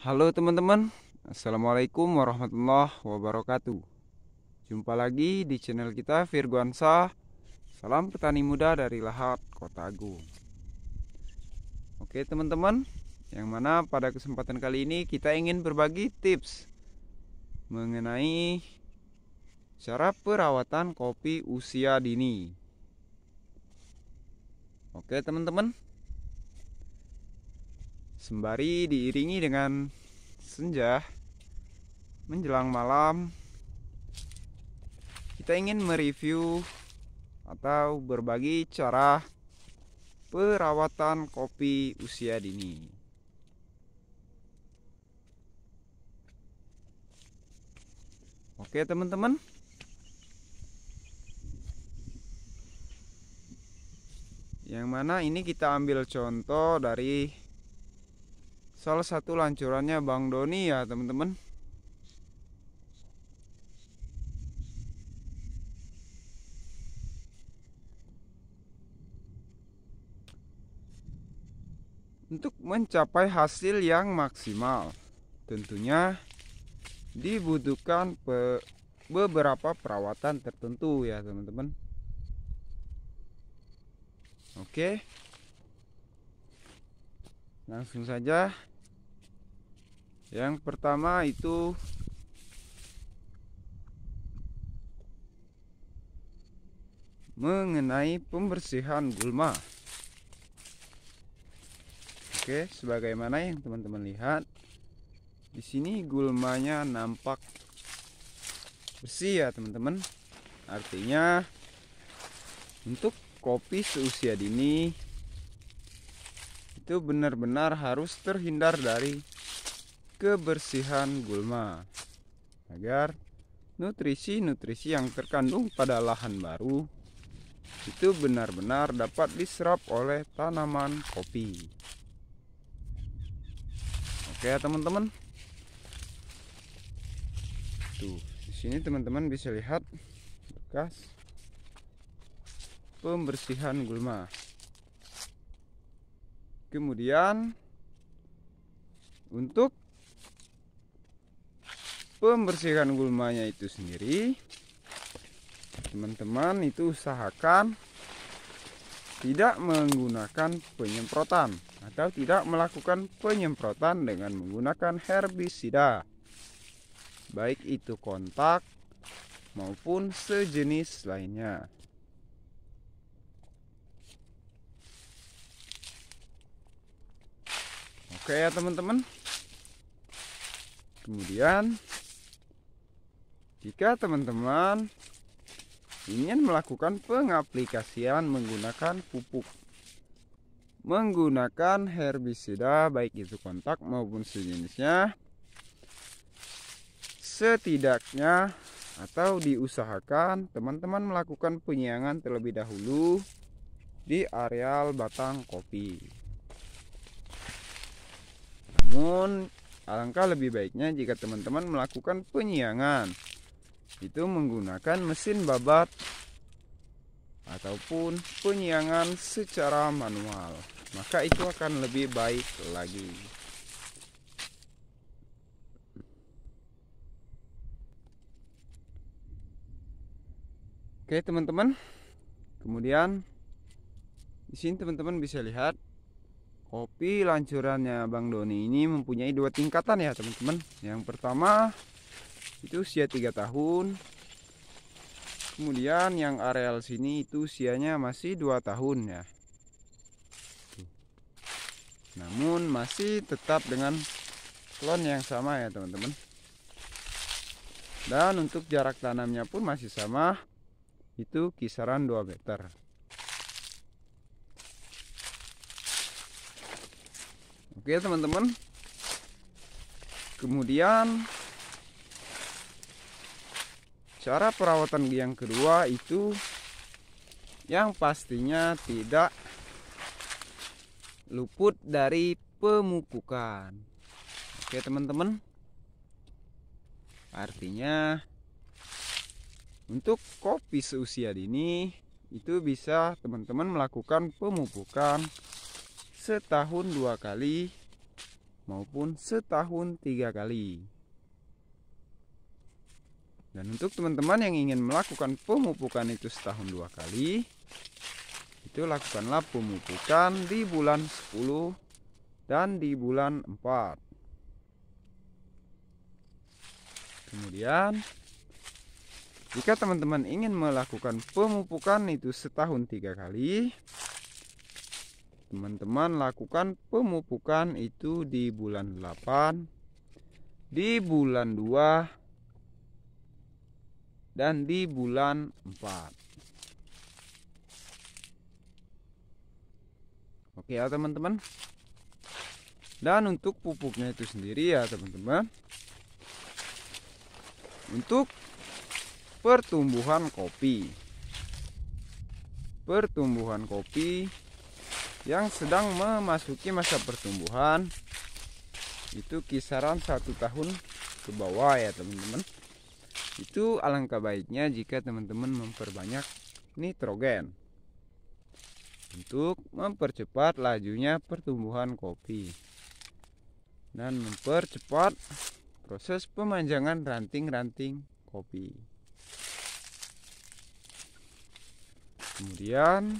Halo teman-teman, Assalamualaikum warahmatullahi wabarakatuh Jumpa lagi di channel kita Ansa Salam petani muda dari Lahat Kota Agung Oke teman-teman, yang mana pada kesempatan kali ini kita ingin berbagi tips Mengenai cara perawatan kopi usia dini Oke teman-teman, sembari diiringi dengan senja menjelang malam kita ingin mereview atau berbagi cara perawatan kopi usia dini Oke teman-teman Yang mana ini kita ambil contoh dari salah satu lancurannya Bang Doni ya teman-teman untuk mencapai hasil yang maksimal tentunya dibutuhkan pe beberapa perawatan tertentu ya teman-teman oke langsung saja yang pertama itu mengenai pembersihan gulma. Oke, sebagaimana yang teman-teman lihat, di sini gulmanya nampak bersih ya, teman-teman. Artinya untuk kopi seusia dini itu benar-benar harus terhindar dari kebersihan gulma agar nutrisi-nutrisi yang terkandung pada lahan baru itu benar-benar dapat diserap oleh tanaman kopi. Oke, ya teman-teman. Tuh, di sini teman-teman bisa lihat bekas pembersihan gulma. Kemudian untuk pembersihan gulmanya itu sendiri Teman-teman itu usahakan Tidak menggunakan penyemprotan Atau tidak melakukan penyemprotan dengan menggunakan herbisida Baik itu kontak maupun sejenis lainnya Oke ya teman-teman Kemudian jika teman-teman ingin melakukan pengaplikasian menggunakan pupuk menggunakan herbisida baik itu kontak maupun sejenisnya setidaknya atau diusahakan teman-teman melakukan penyiangan terlebih dahulu di areal batang kopi namun alangkah lebih baiknya jika teman-teman melakukan penyiangan itu menggunakan mesin babat ataupun penyiangan secara manual maka itu akan lebih baik lagi oke teman-teman kemudian di sini teman-teman bisa lihat kopi lancurannya Bang Doni ini mempunyai dua tingkatan ya teman-teman yang pertama itu usia tiga tahun kemudian yang areal sini itu usianya masih dua tahun ya namun masih tetap dengan klon yang sama ya teman-teman dan untuk jarak tanamnya pun masih sama itu kisaran 2 meter oke teman-teman kemudian cara perawatan yang kedua itu yang pastinya tidak luput dari pemupukan oke teman-teman artinya untuk kopi seusia dini itu bisa teman-teman melakukan pemupukan setahun dua kali maupun setahun tiga kali dan untuk teman-teman yang ingin melakukan pemupukan itu setahun dua kali, itu lakukanlah pemupukan di bulan 10 dan di bulan 4. Kemudian, jika teman-teman ingin melakukan pemupukan itu setahun tiga kali, teman-teman lakukan pemupukan itu di bulan 8, di bulan 2, dan di bulan 4 oke ya teman-teman dan untuk pupuknya itu sendiri ya teman-teman untuk pertumbuhan kopi pertumbuhan kopi yang sedang memasuki masa pertumbuhan itu kisaran satu tahun ke bawah ya teman-teman itu alangkah baiknya jika teman-teman memperbanyak nitrogen untuk mempercepat lajunya pertumbuhan kopi dan mempercepat proses pemanjangan ranting-ranting kopi. Kemudian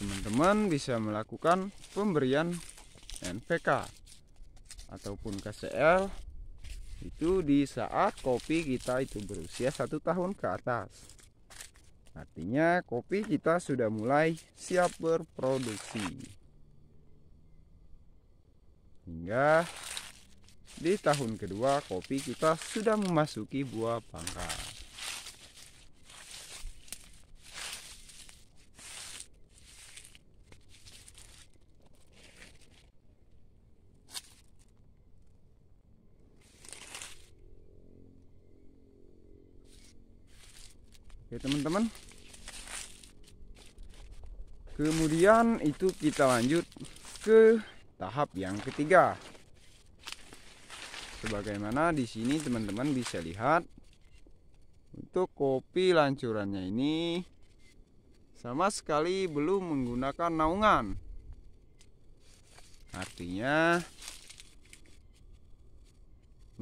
teman-teman bisa melakukan pemberian NPK ataupun KCL itu di saat kopi kita itu berusia satu tahun ke atas artinya kopi kita sudah mulai siap berproduksi hingga di tahun kedua kopi kita sudah memasuki buah pangkal Oke teman-teman Kemudian itu kita lanjut ke tahap yang ketiga Sebagaimana di sini teman-teman bisa lihat Untuk kopi lancurannya ini Sama sekali belum menggunakan naungan Artinya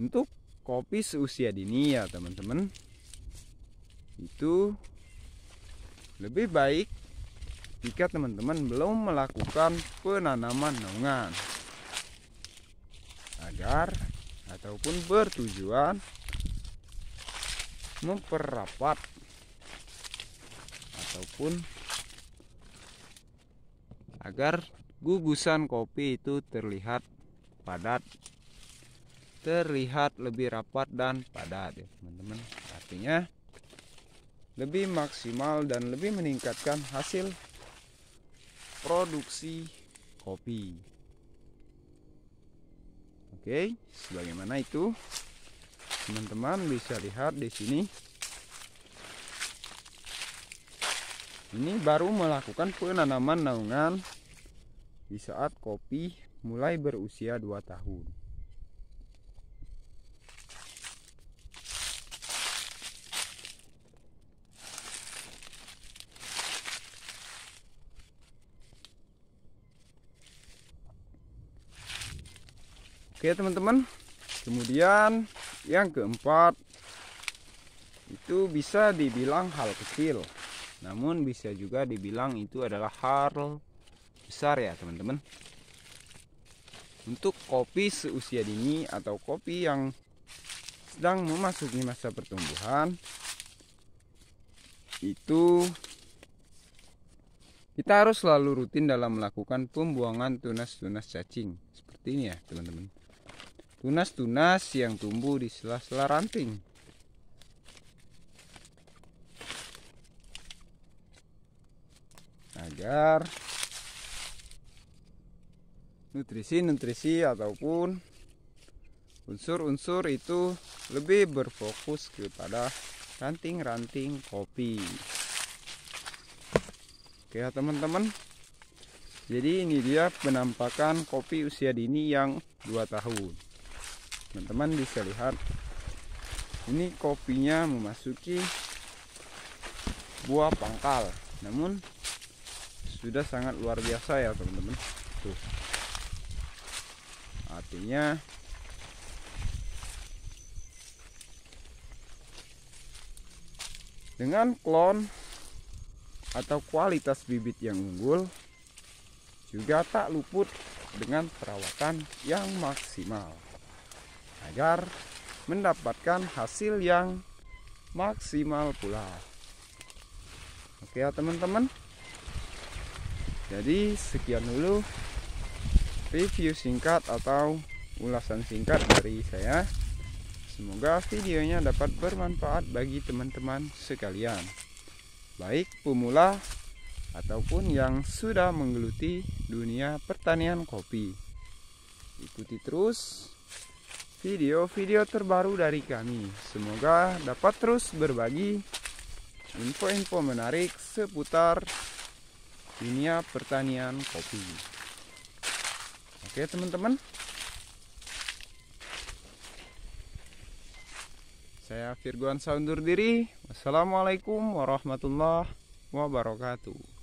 Untuk kopi seusia dini ya teman-teman itu lebih baik jika teman-teman belum melakukan penanaman naungan agar ataupun bertujuan memperrapat ataupun agar gugusan kopi itu terlihat padat terlihat lebih rapat dan padat ya teman-teman artinya lebih maksimal dan lebih meningkatkan hasil produksi kopi. Oke, sebagaimana itu teman-teman bisa lihat di sini. Ini baru melakukan penanaman naungan di saat kopi mulai berusia 2 tahun. Oke teman-teman Kemudian yang keempat Itu bisa dibilang hal kecil Namun bisa juga dibilang itu adalah hal besar ya teman-teman Untuk kopi seusia dini atau kopi yang sedang memasuki masa pertumbuhan Itu kita harus selalu rutin dalam melakukan pembuangan tunas-tunas cacing seperti ini ya teman-teman tunas-tunas yang tumbuh di sela-sela ranting. Agar nutrisi-nutrisi ataupun unsur-unsur itu lebih berfokus kepada ranting-ranting kopi. Oke ya teman-teman. Jadi ini dia penampakan kopi usia dini yang 2 tahun teman-teman bisa lihat ini kopinya memasuki buah pangkal namun sudah sangat luar biasa ya teman-teman tuh artinya dengan klon atau kualitas bibit yang unggul juga tak luput dengan perawatan yang maksimal agar mendapatkan hasil yang maksimal pula. Oke ya teman-teman. Jadi sekian dulu review singkat atau ulasan singkat dari saya. Semoga videonya dapat bermanfaat bagi teman-teman sekalian. Baik pemula ataupun yang sudah menggeluti dunia pertanian kopi. Ikuti terus video-video terbaru dari kami. Semoga dapat terus berbagi info-info menarik seputar dunia pertanian kopi. Oke, teman-teman. Saya Firguan Saundur diri. Wassalamualaikum warahmatullahi wabarakatuh.